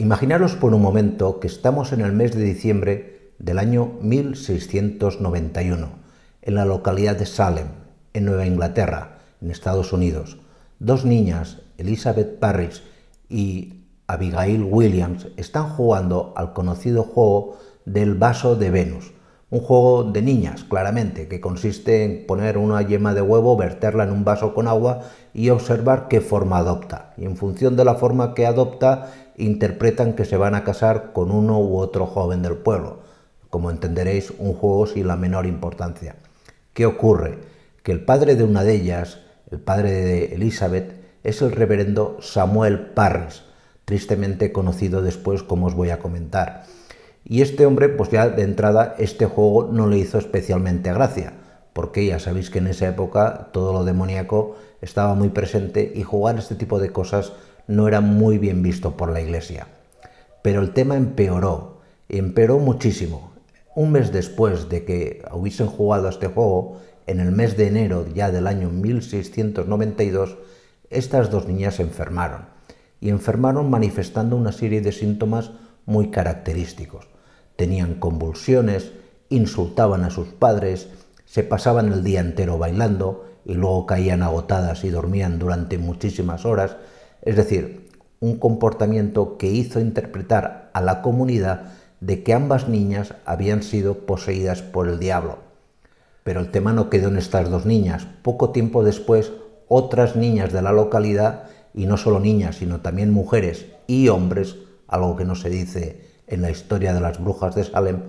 Imaginaros por un momento que estamos en el mes de diciembre del año 1691, en la localidad de Salem, en Nueva Inglaterra, en Estados Unidos. Dos niñas, Elizabeth Parrish y Abigail Williams, están jugando al conocido juego del vaso de Venus, un juego de niñas, claramente, que consiste en poner una yema de huevo, verterla en un vaso con agua y observar qué forma adopta. Y en función de la forma que adopta, interpretan que se van a casar con uno u otro joven del pueblo. Como entenderéis, un juego sin la menor importancia. ¿Qué ocurre? Que el padre de una de ellas, el padre de Elizabeth, es el reverendo Samuel Parrs, tristemente conocido después como os voy a comentar. Y este hombre, pues ya de entrada, este juego no le hizo especialmente gracia, porque ya sabéis que en esa época todo lo demoníaco estaba muy presente y jugar este tipo de cosas no era muy bien visto por la iglesia. Pero el tema empeoró, empeoró muchísimo. Un mes después de que hubiesen jugado a este juego, en el mes de enero ya del año 1692, estas dos niñas se enfermaron. Y enfermaron manifestando una serie de síntomas muy característicos. Tenían convulsiones, insultaban a sus padres, se pasaban el día entero bailando y luego caían agotadas y dormían durante muchísimas horas, es decir, un comportamiento que hizo interpretar a la comunidad de que ambas niñas habían sido poseídas por el diablo. Pero el tema no quedó en estas dos niñas. Poco tiempo después, otras niñas de la localidad, y no solo niñas, sino también mujeres y hombres, algo que no se dice en la historia de las brujas de Salem,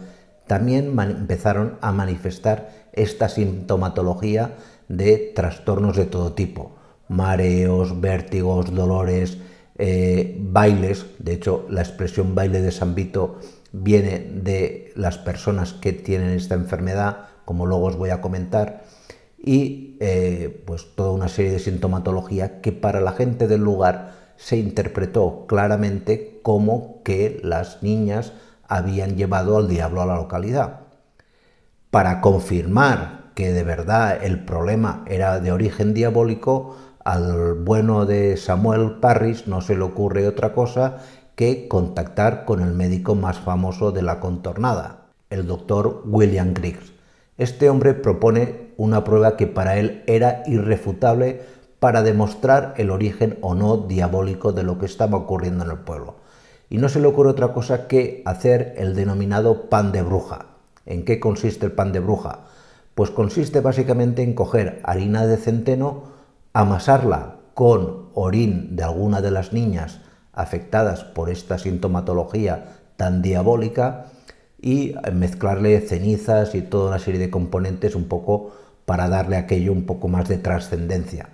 también empezaron a manifestar esta sintomatología de trastornos de todo tipo, mareos, vértigos, dolores, eh, bailes, de hecho la expresión baile de San Vito viene de las personas que tienen esta enfermedad, como luego os voy a comentar, y eh, pues toda una serie de sintomatología que para la gente del lugar se interpretó claramente como que las niñas habían llevado al diablo a la localidad. Para confirmar que de verdad el problema era de origen diabólico, al bueno de Samuel Parris no se le ocurre otra cosa que contactar con el médico más famoso de la contornada, el doctor William Griggs. Este hombre propone una prueba que para él era irrefutable para demostrar el origen o no diabólico de lo que estaba ocurriendo en el pueblo. Y no se le ocurre otra cosa que hacer el denominado pan de bruja. ¿En qué consiste el pan de bruja? Pues consiste básicamente en coger harina de centeno, amasarla con orín de alguna de las niñas afectadas por esta sintomatología tan diabólica y mezclarle cenizas y toda una serie de componentes un poco para darle aquello un poco más de trascendencia.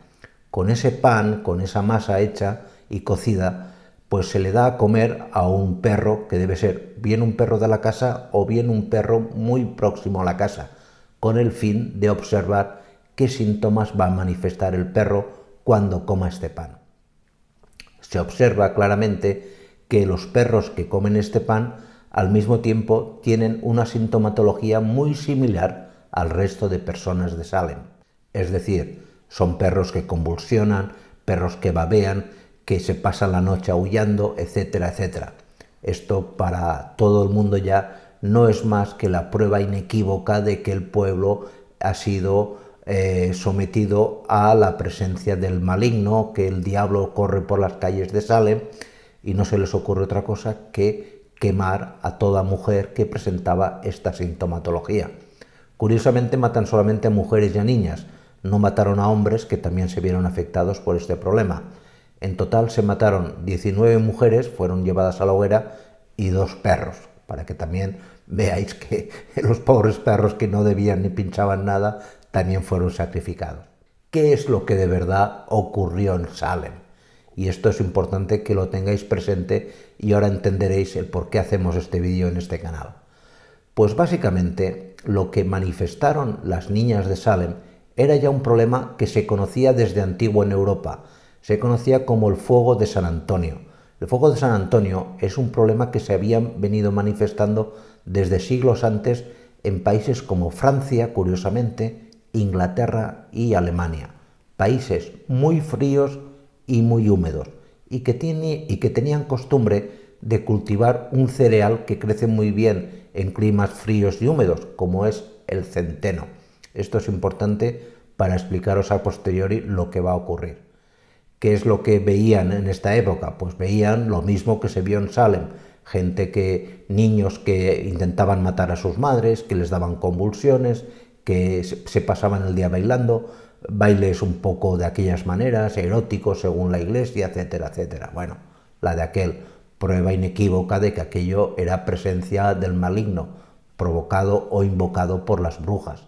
Con ese pan, con esa masa hecha y cocida, pues se le da a comer a un perro que debe ser bien un perro de la casa o bien un perro muy próximo a la casa, con el fin de observar qué síntomas va a manifestar el perro cuando coma este pan. Se observa claramente que los perros que comen este pan al mismo tiempo tienen una sintomatología muy similar al resto de personas de Salem. Es decir, son perros que convulsionan, perros que babean, que se pasan la noche aullando, etcétera, etcétera. Esto para todo el mundo ya no es más que la prueba inequívoca de que el pueblo ha sido eh, sometido a la presencia del maligno, que el diablo corre por las calles de Salem y no se les ocurre otra cosa que quemar a toda mujer que presentaba esta sintomatología. Curiosamente matan solamente a mujeres y a niñas, no mataron a hombres que también se vieron afectados por este problema. En total se mataron 19 mujeres, fueron llevadas a la hoguera y dos perros, para que también veáis que los pobres perros que no debían ni pinchaban nada también fueron sacrificados. ¿Qué es lo que de verdad ocurrió en Salem? Y esto es importante que lo tengáis presente y ahora entenderéis el por qué hacemos este vídeo en este canal. Pues básicamente lo que manifestaron las niñas de Salem era ya un problema que se conocía desde antiguo en Europa. Se conocía como el fuego de San Antonio. El fuego de San Antonio es un problema que se había venido manifestando desde siglos antes en países como Francia, curiosamente, Inglaterra y Alemania. Países muy fríos y muy húmedos y que, y que tenían costumbre de cultivar un cereal que crece muy bien en climas fríos y húmedos, como es el centeno. Esto es importante para explicaros a posteriori lo que va a ocurrir. ¿Qué es lo que veían en esta época? Pues veían lo mismo que se vio en Salem, gente que, niños que intentaban matar a sus madres, que les daban convulsiones, que se pasaban el día bailando, bailes un poco de aquellas maneras, eróticos según la iglesia, etcétera, etcétera. Bueno, la de aquel, prueba inequívoca de que aquello era presencia del maligno, provocado o invocado por las brujas.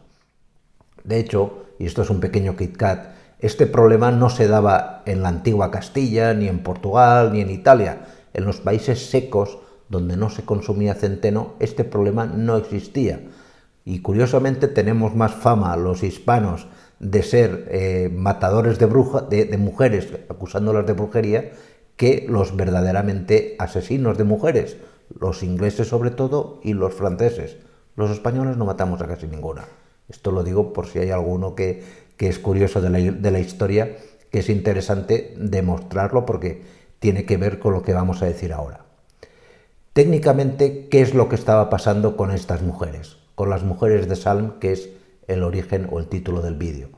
De hecho, y esto es un pequeño Kit Kat, este problema no se daba en la antigua Castilla, ni en Portugal, ni en Italia. En los países secos, donde no se consumía centeno, este problema no existía. Y curiosamente tenemos más fama los hispanos de ser eh, matadores de, bruja, de, de mujeres, acusándolas de brujería, que los verdaderamente asesinos de mujeres, los ingleses sobre todo y los franceses. Los españoles no matamos a casi ninguna. Esto lo digo por si hay alguno que, es curioso de la, de la historia, que es interesante demostrarlo porque tiene que ver con lo que vamos a decir ahora. Técnicamente, ¿qué es lo que estaba pasando con estas mujeres? Con las mujeres de Salm, que es el origen o el título del vídeo.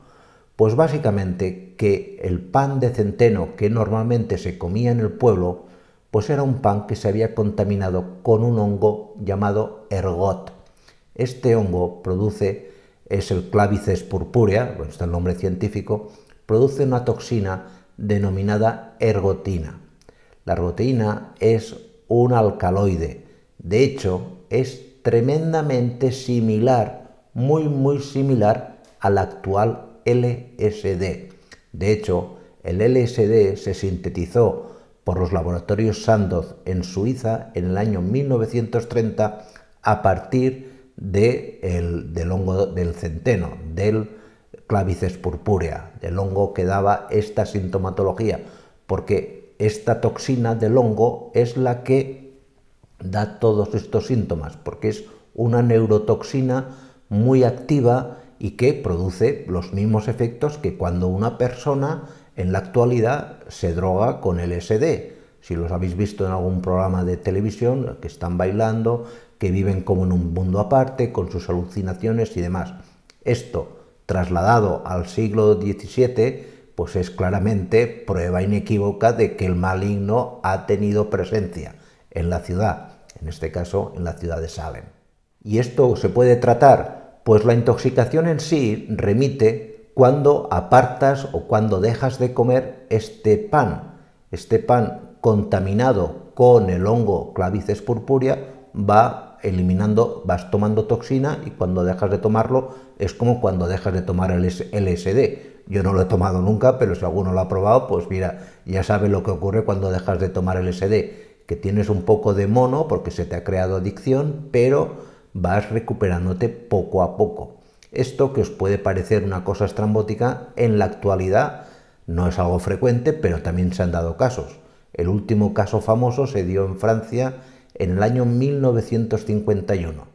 Pues básicamente que el pan de centeno que normalmente se comía en el pueblo, pues era un pan que se había contaminado con un hongo llamado ergot. Este hongo produce es el Clavices purpúrea, está el nombre científico, produce una toxina denominada ergotina. La ergotina es un alcaloide, de hecho es tremendamente similar, muy muy similar al actual LSD. De hecho, el LSD se sintetizó por los laboratorios Sandoz en Suiza en el año 1930 a partir de de el, del hongo del centeno, del clavices purpúrea, del hongo que daba esta sintomatología, porque esta toxina del hongo es la que da todos estos síntomas, porque es una neurotoxina muy activa y que produce los mismos efectos que cuando una persona en la actualidad se droga con LSD. Si los habéis visto en algún programa de televisión, que están bailando, que viven como en un mundo aparte, con sus alucinaciones y demás. Esto, trasladado al siglo XVII, pues es claramente prueba inequívoca de que el maligno ha tenido presencia en la ciudad, en este caso en la ciudad de Salem. ¿Y esto se puede tratar? Pues la intoxicación en sí remite cuando apartas o cuando dejas de comer este pan. Este pan contaminado con el hongo clavices purpúrea va eliminando, vas tomando toxina y cuando dejas de tomarlo es como cuando dejas de tomar el LSD. Yo no lo he tomado nunca, pero si alguno lo ha probado, pues mira, ya sabe lo que ocurre cuando dejas de tomar el LSD, que tienes un poco de mono porque se te ha creado adicción, pero vas recuperándote poco a poco. Esto que os puede parecer una cosa estrambótica, en la actualidad no es algo frecuente, pero también se han dado casos. El último caso famoso se dio en Francia en el año 1951,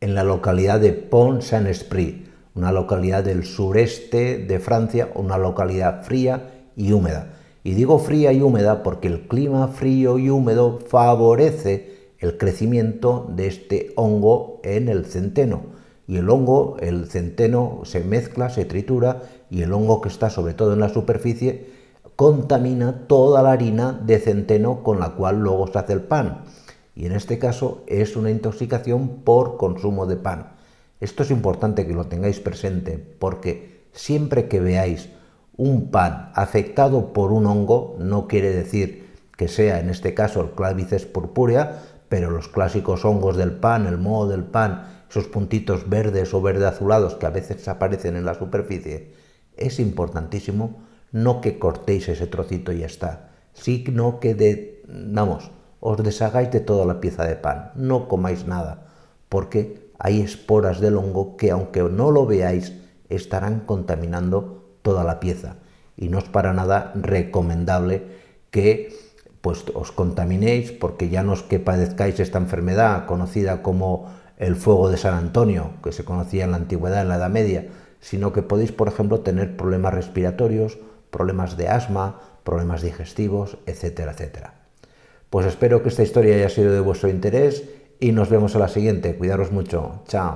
en la localidad de Pont-Saint-Esprit, una localidad del sureste de Francia, una localidad fría y húmeda. Y digo fría y húmeda porque el clima frío y húmedo favorece el crecimiento de este hongo en el centeno. Y el hongo, el centeno se mezcla, se tritura y el hongo que está sobre todo en la superficie contamina toda la harina de centeno con la cual luego se hace el pan y en este caso es una intoxicación por consumo de pan. Esto es importante que lo tengáis presente porque siempre que veáis un pan afectado por un hongo no quiere decir que sea en este caso el clavices purpúrea, pero los clásicos hongos del pan, el moho del pan, esos puntitos verdes o verde azulados que a veces aparecen en la superficie, es importantísimo no que cortéis ese trocito y ya está, sino que de, vamos, os deshagáis de toda la pieza de pan, no comáis nada, porque hay esporas del hongo que aunque no lo veáis, estarán contaminando toda la pieza. Y no es para nada recomendable que pues, os contaminéis, porque ya no es que padezcáis esta enfermedad conocida como el fuego de San Antonio, que se conocía en la antigüedad, en la Edad Media, sino que podéis, por ejemplo, tener problemas respiratorios, problemas de asma, problemas digestivos, etcétera, etcétera. Pues espero que esta historia haya sido de vuestro interés y nos vemos a la siguiente. Cuidaros mucho. Chao.